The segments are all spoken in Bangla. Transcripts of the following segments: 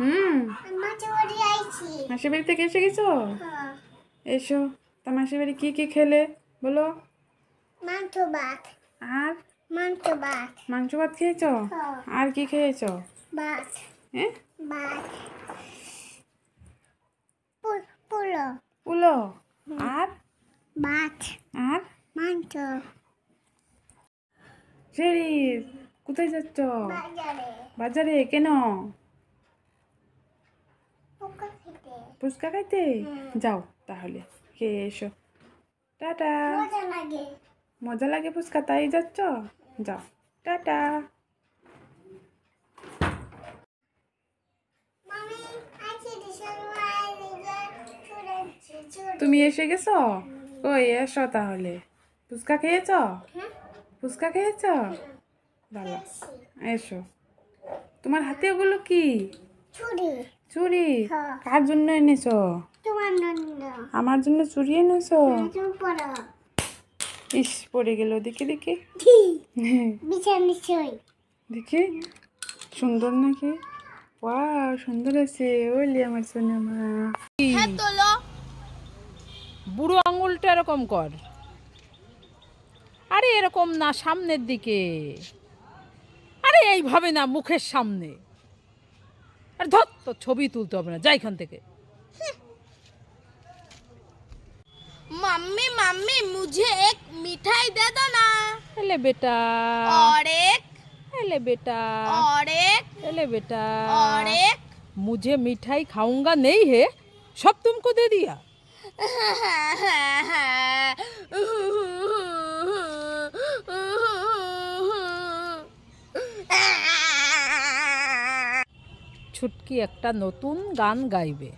মাসির বাড়ি থেকে এসে গেছো এসো তা মাসির বাড়ি কি কি খেলে বলো মাংস ভাত আর মাংস ভাত মাংস ভাত খেয়েছো হ্যাঁ। আর কি খেয়েছো ভাত ভাত পুলো পুলো আর ভাত আর মাংস শেরিস কোথায় যাচ্ছ বাজারে বাজারে কেন ফুচকা খাইতে যাও তাহলে খেয়ে এসো টাটা মজা লাগে ফুচকা তাই যাচ্ছ যাও টাটা তুমি এসে গেছো ওই এসো তাহলে ফুচকা খেয়েছ ফুচকা খেয়েছ ভালো এসো তোমার হাতে ওগুলো কি চুরি হ্যাঁ। কার জন্য এনেছ আমার জন্য চুরি এনেছো হ্যাঁ, ইস পড়ে গেল দেখি দেখি দেখি সুন্দর নাকি সুন্দর আছে ওলি আমার সোনামা হ্যাঁ, বুড়ো আঙুলটা এরকম কর আরে এরকম না সামনের দিকে আরে এইভাবে না মুখের সামনে আর ধর তোর ছবি তুলতে হবে না যাইখান থেকে মাম্মি মাম্মি মুঝে এক মিঠাই দে দো না এলে বেটা অরেক এলে বেটা অরেক এলে বেটা অরেক মুঝে মিঠাই খাউঙ্গা নেই হে সব তুমকো দে দিয়া হ্যাঁ হ্যাঁ, হ্যাঁ। ছুটকি একটা নতুন গান গাইবে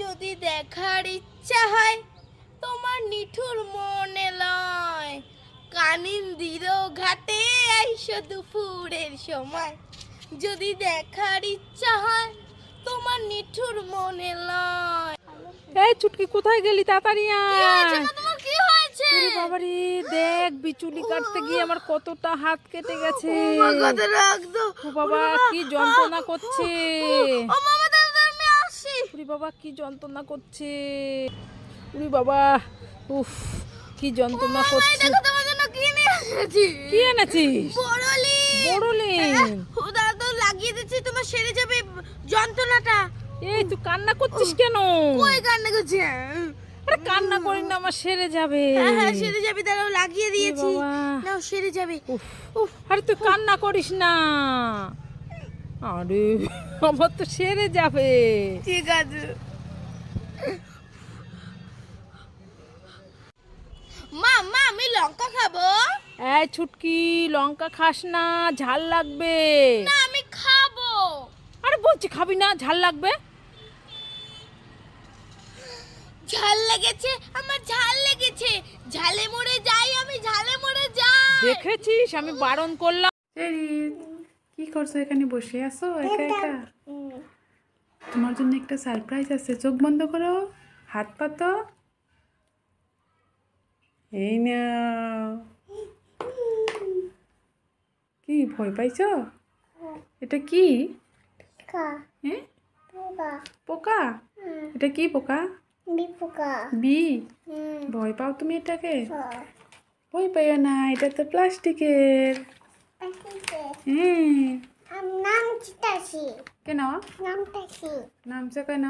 যদি দেখার ইচ্ছা হয় তোমার নিঠুর মনে লয় কানিন্দির ঘাটে আইসো দুপুরের সময় যদি দেখার ইচ্ছা হয় তোমার নিঠুর মনে লয় এই ছুটকি কোথায় গেলি তাড়াতাড়ি আয় কি হয়েছে বাবারে দেখবি কাটতে গিয়ে আমার কতটা হাত কেটে গেছে বাবা কি যন্ত্রণা করছে বাবা কি যন্ত্রণা করছে বাবা উফ কি যন্ত্রণা করছে কি এনেছিস লাগিয়ে তোমার সেরে যাবে যন্ত্রণাটা এই তুই কান্না করছিস কেন কান্না করছিস কান্না করেন না আমার সেরে যাবে হ্যাঁ, হ্যাঁ সেরে যাবে দাঁড়াও লাগিয়ে দিয়েছি নাও সেরে যাবে উফ আরে তুই কান্না করিস না আরে আমার তো সেরে যাবে ঠিক আছে মা মা আমি লঙ্কা খাবো এই ছুটকি লঙ্কা খাস না ঝাল লাগবে না আমি খাবো আরে বলছি খাবি না ঝাল লাগবে ঝাল লেগেছে আমার ঝাল লেগেছে ঝালে মরে যাই আমি ঝালে মরে যাই দেখেছিস আমি বারণ করলাম কি করছো এখানে বসে আছো একা একা তোমার জন্য একটা সারপ্রাইজ আছে চোখ বন্ধ করো হাত পাতো এই না কি ভয় পাইছ এটা কি হ্যাঁ পোকা এটা কি পোকা হ্যাঁ? বি ভয় পাও তুমি এটাকে ভয় পাইও না এটা তো প্লাস্টিকের হ্যাঁ কেন নামছে কেন